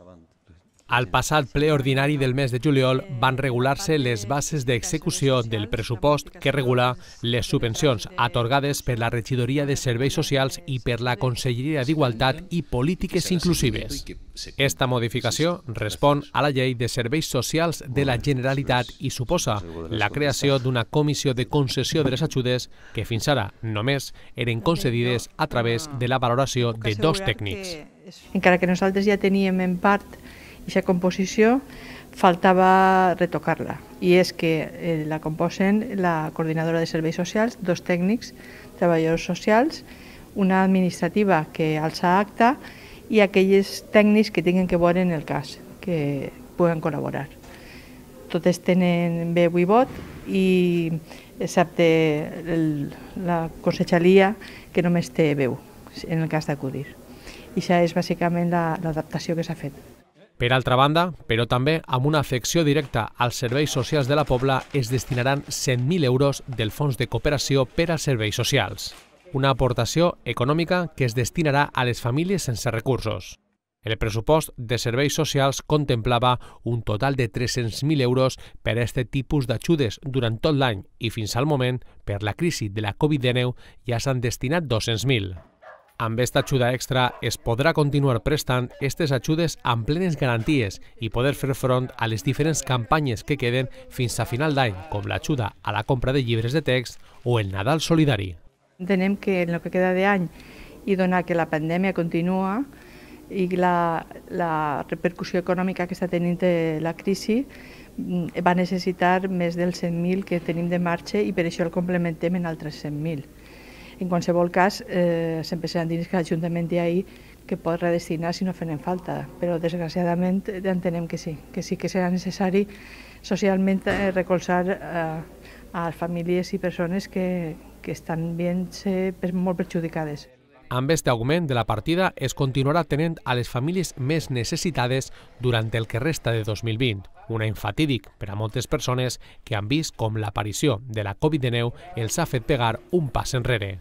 Avante. Al passat ple ordinari del mes de juliol van regular-se les bases d'execució del pressupost que regula les subvencions atorgades per la Regidoria de Serveis Socials i per la Conselleria d'Igualtat i Polítiques Inclusives. Esta modificació respon a la llei de serveis socials de la Generalitat i suposa la creació d'una comissió de concessió de les ajudes que fins ara només eren concedides a través de la valoració de dos tècnics. Encara que nosaltres ja teníem en part aquesta composició faltava retocar-la i és que eh, la composen la coordinadora de serveis socials, dos tècnics, treballadors socials, una administrativa que alça acta i aquells tècnics que tinguin que veure en el cas, que puguen col·laborar. Totes tenen veu i vot i excepte el, la consejalia que només té veu en el cas d'acudir. I això és bàsicament l'adaptació la, que s'ha fet. Per altra banda, però també amb una afecció directa als serveis socials de la Pobla es destinaran 100.000 euros del Fons de Cooperació per als Serveis Socials, una aportació econòmica que es destinarà a les famílies sense recursos. El pressupost de serveis socials contemplava un total de 300.000 euros per a aquest tipus d'ajudes durant tot l'any i fins al moment, per la crisi de la Covid-19, ja s'han destinat 200.000. Amb aquesta ajuda extra es podrà continuar prestant aquestes ajudes amb plenes garanties i poder fer front a les diferents campanyes que queden fins a final d'any, com l'ajuda a la compra de llibres de text o el Nadal Solidari. Entenem que en el que queda d'any i donar que la pandèmia continua i la, la repercussió econòmica que està tenint la crisi mm, va necessitar més dels 100.000 que tenim de marxa i per això el complementem en altres 100.000. En qualsevol cas, eh, sempre seran diners que l'Ajuntament ja ahir que pot redestinar si no fem falta, però desgraciadament entenem que sí, que sí que serà necessari socialment eh, recolzar eh, a les famílies i persones que, que estan veient molt perjudicades. Amb este augment de la partida es continuarà tenent a les famílies més necessitades durant el que resta de 2020, un any fatídic per a moltes persones que han vist com l'aparició de la Covid-19 els ha fet pegar un pas enrere.